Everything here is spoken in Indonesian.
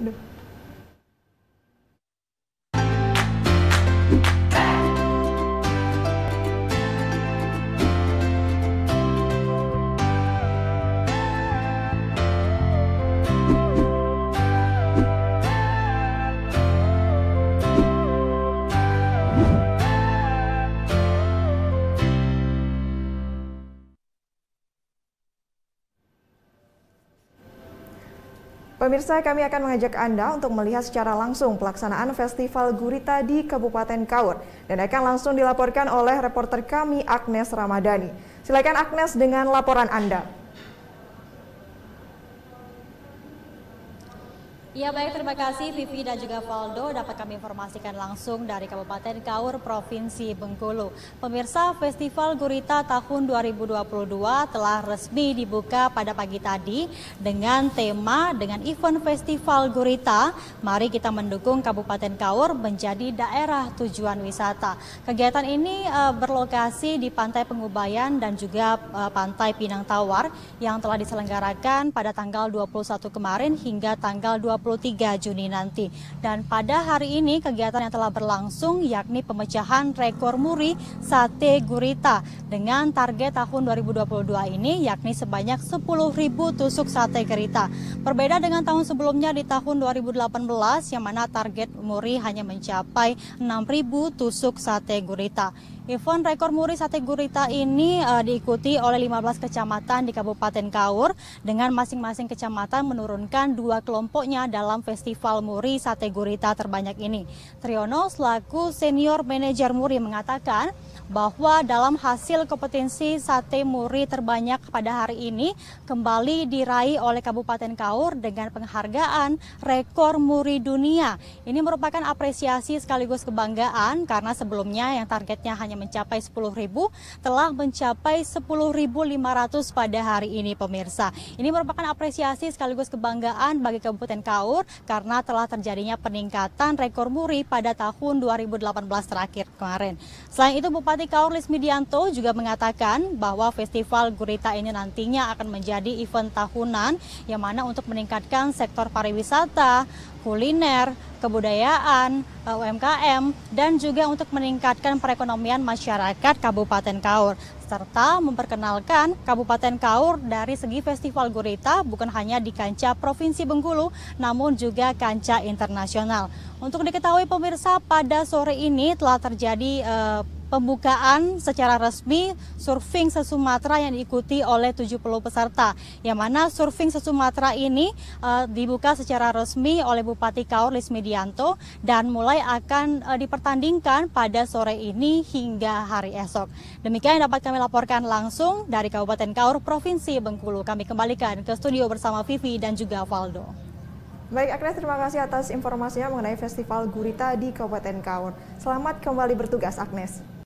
No. Pemirsa, kami akan mengajak Anda untuk melihat secara langsung pelaksanaan Festival Gurita di Kabupaten Kaur dan akan langsung dilaporkan oleh reporter kami Agnes Ramadhani. Silakan Agnes dengan laporan Anda. Ya baik, terima kasih Vivi dan juga Valdo dapat kami informasikan langsung dari Kabupaten Kaur, Provinsi Bengkulu. Pemirsa, Festival Gurita tahun 2022 telah resmi dibuka pada pagi tadi dengan tema dengan event Festival Gurita, mari kita mendukung Kabupaten Kaur menjadi daerah tujuan wisata. Kegiatan ini uh, berlokasi di Pantai Pengubayan dan juga uh, Pantai Pinang Tawar yang telah diselenggarakan pada tanggal 21 kemarin hingga tanggal 20 23 Juni nanti. Dan pada hari ini kegiatan yang telah berlangsung yakni pemecahan rekor muri sate gurita dengan target tahun 2022 ini yakni sebanyak 10.000 tusuk sate kerita. Berbeda dengan tahun sebelumnya di tahun 2018 yang mana target muri hanya mencapai 6.000 tusuk sate gurita. Event rekor muri sate gurita ini uh, diikuti oleh 15 kecamatan di Kabupaten Kaur dengan masing-masing kecamatan menurunkan dua kelompoknya dalam festival muri sate gurita terbanyak ini. Triono selaku senior manajer muri mengatakan bahwa dalam hasil kompetensi sate muri terbanyak pada hari ini kembali diraih oleh Kabupaten Kaur dengan penghargaan rekor muri dunia. Ini merupakan apresiasi sekaligus kebanggaan karena sebelumnya yang targetnya hanya mencapai 10.000 telah mencapai 10.500 pada hari ini pemirsa. Ini merupakan apresiasi sekaligus kebanggaan bagi Kabupaten Kaur karena telah terjadinya peningkatan rekor muri pada tahun 2018 terakhir kemarin. Selain itu Bupati Bupati Kaurlis Midianto juga mengatakan bahwa festival gurita ini nantinya akan menjadi event tahunan yang mana untuk meningkatkan sektor pariwisata, kuliner, kebudayaan, eh, UMKM, dan juga untuk meningkatkan perekonomian masyarakat Kabupaten Kaur, serta memperkenalkan Kabupaten Kaur dari segi Festival Gurita bukan hanya di kancah Provinsi Bengkulu, namun juga kancah internasional. Untuk diketahui pemirsa, pada sore ini telah terjadi eh, pembukaan secara resmi surfing se-Sumatera yang diikuti oleh 70 peserta. Yang mana surfing se-Sumatera ini uh, dibuka secara resmi oleh Bupati Kaur Medianto dan mulai akan uh, dipertandingkan pada sore ini hingga hari esok. Demikian yang dapat kami laporkan langsung dari Kabupaten Kaur, Provinsi Bengkulu. Kami kembalikan ke studio bersama Vivi dan juga Valdo. Baik Agnes, terima kasih atas informasinya mengenai Festival Gurita di Kabupaten Kaur. Selamat kembali bertugas Agnes.